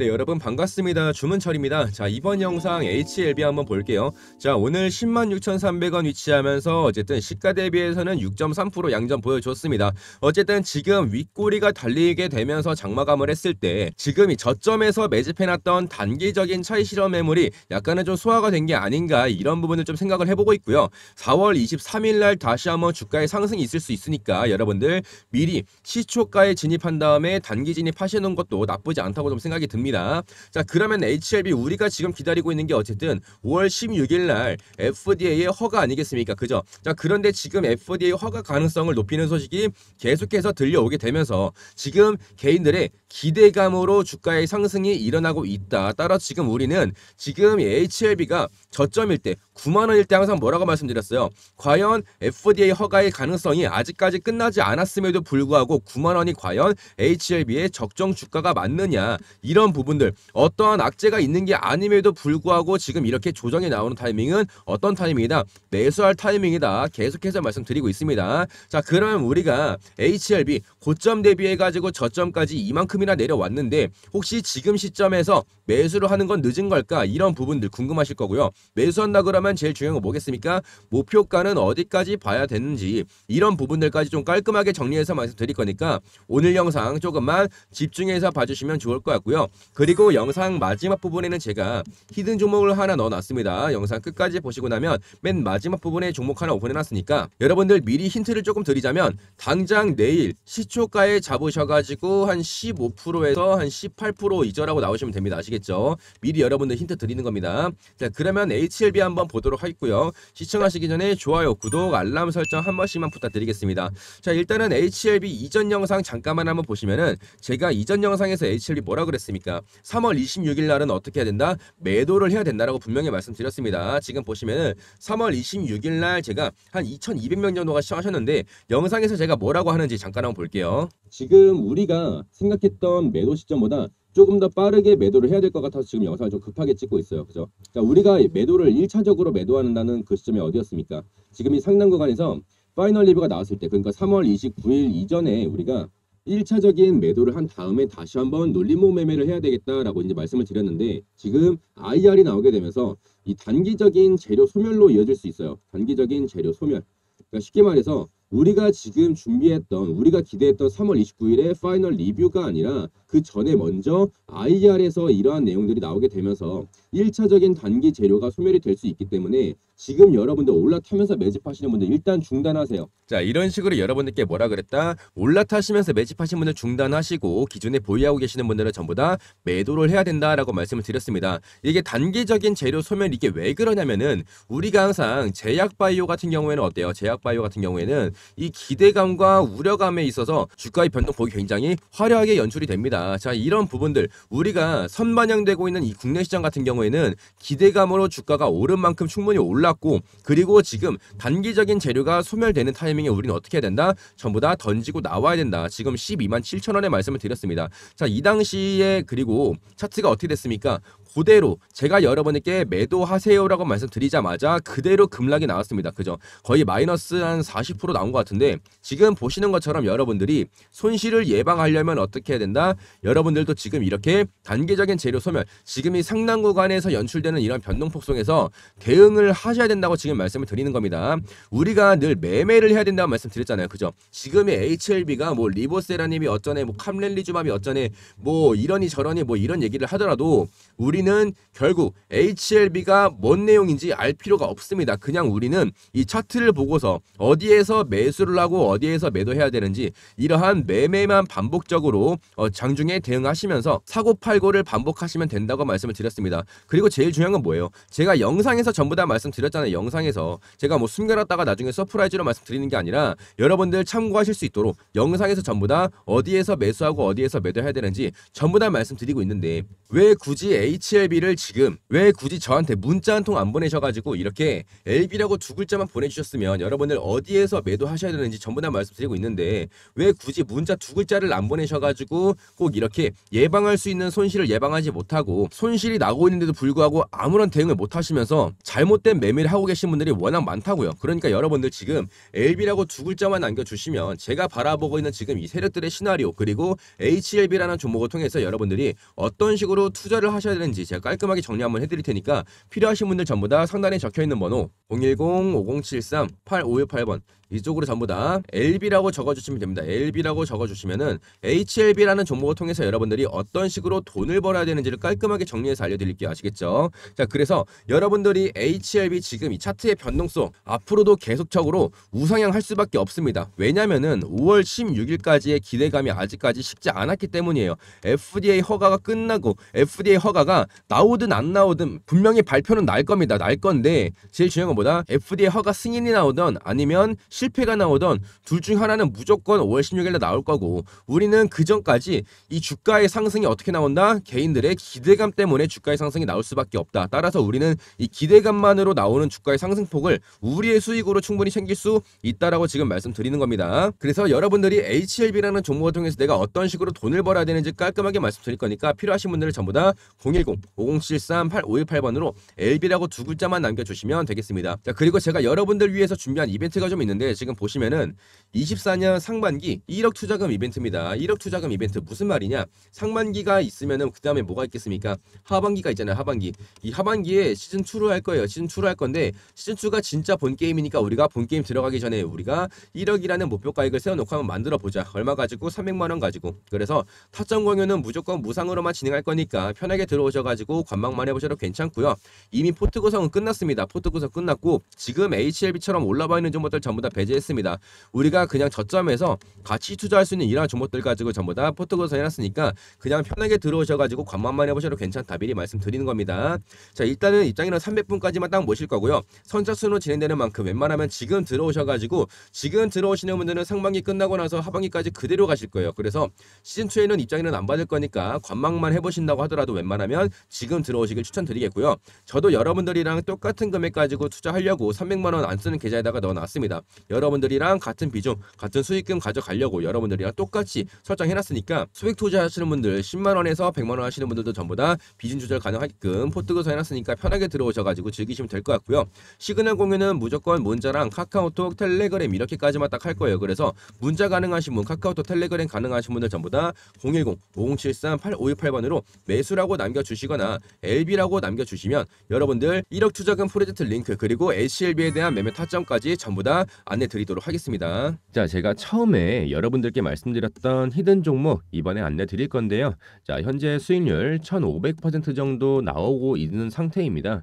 네 여러분 반갑습니다 주문철입니다 자 이번 영상 HLB 한번 볼게요 자 오늘 106,300원 위치하면서 어쨌든 시가 대비해서는 6.3% 양전 보여줬습니다 어쨌든 지금 윗꼬리가 달리게 되면서 장마감을 했을 때 지금 이 저점에서 매집해놨던 단기적인 차이 실험 매물이 약간은 좀 소화가 된 게 아닌가 이런 부분을 좀 생각을 해보고 있고요 4월 23일날 다시 한번 주가에 상승이 있을 수 있으니까 여러분들 미리 시초가에 진입한 다음에 단기 진입하시는 것도 나쁘지 않다고 좀 생각이 듭니다 됩니다. 자 그러면 HLB 우리가 지금 기다리고 있는 게 어쨌든 5월 16일 날 FDA의 허가 아니겠습니까? 그죠? 자 그런데 지금 FDA 허가 가능성을 높이는 소식이 계속해서 들려오게 되면서 지금 개인들의 기대감으로 주가의 상승이 일어나고 있다. 따라 지금 우리는 지금 HLB가 저점일 때 9만 원일 때 항상 뭐라고 말씀드렸어요. 과연 FDA 허가의 가능성이 아직까지 끝나지 않았음에도 불구하고 9만 원이 과연 HLB의 적정 주가가 맞느냐 이런 부분 부분들 어떠한 악재가 있는 게 아님에도 불구하고 지금 이렇게 조정이 나오는 타이밍은 어떤 타이밍이다? 매수할 타이밍이다. 계속해서 말씀드리고 있습니다. 자 그러면 우리가 HLB 고점 대비해가지고 저점까지 이만큼이나 내려왔는데 혹시 지금 시점에서 매수를 하는 건 늦은 걸까? 이런 부분들 궁금하실 거고요. 매수한다 그러면 제일 중요한 거 뭐겠습니까? 목표가는 어디까지 봐야 되는지 이런 부분들까지 좀 깔끔하게 정리해서 말씀드릴 거니까 오늘 영상 조금만 집중해서 봐주시면 좋을 것 같고요. 그리고 영상 마지막 부분에는 제가 히든 종목을 하나 넣어놨습니다. 영상 끝까지 보시고 나면 맨 마지막 부분에 종목 하나 오픈해놨으니까 여러분들 미리 힌트를 조금 드리자면 당장 내일 시초가에 잡으셔가지고 한 15%에서 한 18% 이절하고 나오시면 됩니다. 아시겠죠? 미리 여러분들 힌트 드리는 겁니다. 자 그러면 HLB 한번 보도록 하겠고요. 시청하시기 전에 좋아요, 구독, 알람 설정 한 번씩만 부탁드리겠습니다. 자 일단은 HLB 이전 영상 잠깐만 한번 보시면은 제가 이전 영상에서 HLB 뭐라 그랬습니까? 있습니다. 3월 26일 날은 어떻게 해야 된다? 매도를 해야 된다라고 분명히 말씀드렸습니다. 지금 보시면은 3월 26일 날 제가 한 2,200명 정도가 시청하셨는데 영상에서 제가 뭐라고 하는지 잠깐 한번 볼게요. 지금 우리가 생각했던 매도 시점보다 조금 더 빠르게 매도를 해야 될 것 같아서 지금 영상을 좀 급하게 찍고 있어요. 그죠? 자, 그러니까 우리가 매도를 1차적으로 매도한다는 그 시점이 어디였습니까? 지금 이 상단 구간에서 파이널 리뷰가 나왔을 때, 그러니까 3월 29일 이전에 우리가 1차적인 매도를 한 다음에 다시 한번 놀림목 매매를 해야 되겠다라고 이제 말씀을 드렸는데 지금 IR이 나오게 되면서 이 단기적인 재료 소멸로 이어질 수 있어요. 단기적인 재료 소멸. 그러니까 쉽게 말해서 우리가 지금 준비했던 우리가 기대했던 3월 29일에 파이널 리뷰가 아니라 그 전에 먼저 IR에서 이러한 내용들이 나오게 되면서 1차적인 단기 재료가 소멸이 될 수 있기 때문에 지금 여러분들 올라타면서 매집하시는 분들 일단 중단하세요. 자 이런 식으로 여러분들께 뭐라 그랬다? 올라타시면서 매집하신 분들 중단하시고 기존에 보유하고 계시는 분들은 전부 다 매도를 해야 된다라고 말씀을 드렸습니다. 이게 단기적인 재료 소멸 이게 왜 그러냐면은 우리가 항상 제약바이오 같은 경우에는 어때요? 제약바이오 같은 경우에는 이 기대감과 우려감에 있어서 주가의 변동폭이 굉장히 화려하게 연출이 됩니다. 자 이런 부분들 우리가 선반영되고 있는 이 국내 시장 같은 경우에는 기대감으로 주가가 오른 만큼 충분히 올라 올랐고 그리고 지금 단기적인 재료가 소멸되는 타이밍에 우리는 어떻게 해야 된다? 전부 다 던지고 나와야 된다. 지금 12만 7천 원에 말씀을 드렸습니다. 자, 이 당시에 그리고 차트가 어떻게 됐습니까? 그대로 제가 여러분께 매도하세요라고 말씀드리자마자 그대로 급락이 나왔습니다. 그죠? 거의 마이너스 한 40% 나온 것 같은데 지금 보시는 것처럼 여러분들이 손실을 예방하려면 어떻게 해야 된다? 여러분들도 지금 이렇게 단계적인 재료 소멸, 지금 이상당 구간에서 연출되는 이런 변동폭 속에서 대응을 하셔야 된다고 지금 말씀을 드리는 겁니다. 우리가 늘 매매를 해야 된다고 말씀드렸잖아요. 그죠? 지금의 HLB가 뭐 리보세라님이 어쩌네, 뭐 캄렐리주맘이 어쩌네, 뭐 이러니 저러니 뭐 이런 얘기를 하더라도 우리 우리는 결국 HLB가 뭔 내용인지 알 필요가 없습니다. 그냥 우리는 이 차트를 보고서 어디에서 매수를 하고 어디에서 매도해야 되는지 이러한 매매만 반복적으로 어, 장중에 대응하시면서 사고 팔고를 반복하시면 된다고 말씀을 드렸습니다. 그리고 제일 중요한 건 뭐예요? 제가 영상에서 전부 다 말씀드렸잖아요. 영상에서 제가 뭐 숨겨놨다가 나중에 서프라이즈로 말씀드리는 게 아니라 여러분들 참고하실 수 있도록 영상에서 전부 다 어디에서 매수하고 어디에서 매도해야 되는지 전부 다 말씀드리고 있는데 왜 굳이 H HLB를 지금 왜 굳이 저한테 문자 한 통 안 보내셔가지고 이렇게 LB라고 두 글자만 보내주셨으면 여러분들 어디에서 매도하셔야 되는지 전부 다 말씀드리고 있는데 왜 굳이 문자 두 글자를 안 보내셔가지고 꼭 이렇게 예방할 수 있는 손실을 예방하지 못하고 손실이 나고 있는데도 불구하고 아무런 대응을 못하시면서 잘못된 매매를 하고 계신 분들이 워낙 많다고요. 그러니까 여러분들 지금 LB라고 두 글자만 남겨주시면 제가 바라보고 있는 지금 이 세력들의 시나리오 그리고 HLB라는 종목을 통해서 여러분들이 어떤 식으로 투자를 하셔야 되는지 제가 깔끔하게 정리 한번 해드릴 테니까 필요하신 분들 전부 다 상단에 적혀 있는 번호 010-5073-8568번 이쪽으로 전부 다 LB라고 적어주시면 됩니다. LB라고 적어주시면은 HLB라는 종목을 통해서 여러분들이 어떤 식으로 돈을 벌어야 되는지를 깔끔하게 정리해서 알려드릴게요. 아시겠죠? 자, 그래서 여러분들이 HLB 지금 이 차트의 변동성 앞으로도 계속적으로 우상향 할 수밖에 없습니다. 왜냐면은 5월 16일까지의 기대감이 아직까지 쉽지 않았기 때문이에요. FDA 허가가 끝나고 FDA 허가가 나오든 안 나오든 분명히 발표는 날 겁니다. 날 건데 제일 중요한 건 보다 FDA 허가 승인이 나오던 아니면 실패가 나오던 둘 중 하나는 무조건 5월 16일에 나올 거고 우리는 그 전까지 이 주가의 상승이 어떻게 나온다? 개인들의 기대감 때문에 주가의 상승이 나올 수밖에 없다. 따라서 우리는 이 기대감만으로 나오는 주가의 상승폭을 우리의 수익으로 충분히 챙길 수 있다라고 지금 말씀드리는 겁니다. 그래서 여러분들이 HLB라는 종목을 통해서 내가 어떤 식으로 돈을 벌어야 되는지 깔끔하게 말씀드릴 거니까 필요하신 분들은 전부 다 010-5073-8518번으로 LB라고 두 글자만 남겨주시면 되겠습니다. 있습니다. 자, 그리고 제가 여러분들 위해서 준비한 이벤트가 좀 있는데 지금 보시면은 24년 상반기 1억 투자금 이벤트입니다. 1억 투자금 이벤트 무슨 말이냐? 상반기가 있으면은 그 다음에 뭐가 있겠습니까? 하반기가 있잖아요. 하반기. 이 하반기에 시즌 2로 할 거예요. 시즌 2로 할 건데 시즌 2가 진짜 본 게임이니까 우리가 본 게임 들어가기 전에 우리가 1억이라는 목표 가액을 세워놓고 한번 만들어 보자. 얼마 가지고 300만 원 가지고. 그래서 타점 공유는 무조건 무상으로만 진행할 거니까 편하게 들어오셔가지고 관망만 해보셔도 괜찮고요. 이미 포트 구성은 끝났습니다. 포트 구성 끝났고. 올렸고 지금 HLB처럼 올라와 있는 종목들 전부 다 배제했습니다. 우리가 그냥 저점에서 같이 투자할 수 있는 이러한 종목들 가지고 전부 다 포트고서 해놨으니까 그냥 편하게 들어오셔가지고 관망만 해보셔도 괜찮다 미리 말씀드리는 겁니다. 자 일단은 입장이랑 300분까지만 딱 모실 거고요. 선착순으로 진행되는 만큼 웬만하면 지금 들어오셔가지고 지금 들어오시는 분들은 상반기 끝나고 나서 하반기까지 그대로 가실 거예요. 그래서 시즌2에는 입장인는안 받을 거니까 관망만 해보신다고 하더라도 웬만하면 지금 들어오시길 추천드리겠고요. 저도 여러분들이랑 똑같은 금액 가지고 투자 투자하려고 300만 원 안 쓰는 계좌에다가 넣어놨습니다. 여러분들이랑 같은 비중, 같은 수익금 가져가려고 여러분들이랑 똑같이 설정해놨으니까 수익 투자하시는 분들 10만 원에서 100만 원 하시는 분들도 전부 다 비중 조절 가능하게끔 포트 구서해놨으니까 편하게 들어오셔가지고 즐기시면 될 것 같고요. 시그널 공유는 무조건 문자랑 카카오톡, 텔레그램 이렇게까지만 딱 할 거예요. 그래서 문자 가능하신 분, 카카오톡, 텔레그램 가능하신 분들 전부 다 010-5073-8568번으로 매수라고 남겨주시거나 LB라고 남겨주시면 여러분들 1억 투자금 프로젝트 링크 그리고 그리고 ACLB에 대한 매매 타점까지 전부 다 안내 드리도록 하겠습니다. 자, 제가 처음에 여러분들께 말씀드렸던 히든 종목 이번에 안내 드릴 건데요. 자, 현재 수익률 1,500% 정도 나오고 있는 상태입니다.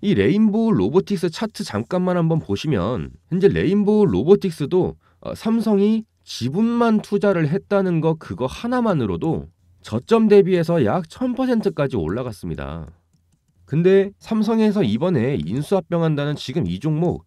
이 레인보우 로보틱스 차트 잠깐만 한번 보시면 현재 레인보우 로보틱스도 어, 삼성이 지분만 투자를 했다는 거 그거 하나만으로도 저점 대비해서 약 1000%까지 올라갔습니다. 근데 삼성에서 이번에 인수합병한다는 지금 이 종목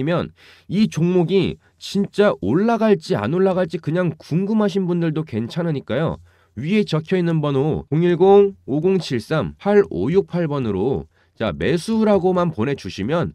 아니면 이 종목이 진짜 올라갈지 안 올라갈지 그냥 궁금하신 분들도 괜찮으니까요. 위에 적혀있는 번호 010-5073-8568번으로 자 매수라고만 보내주시면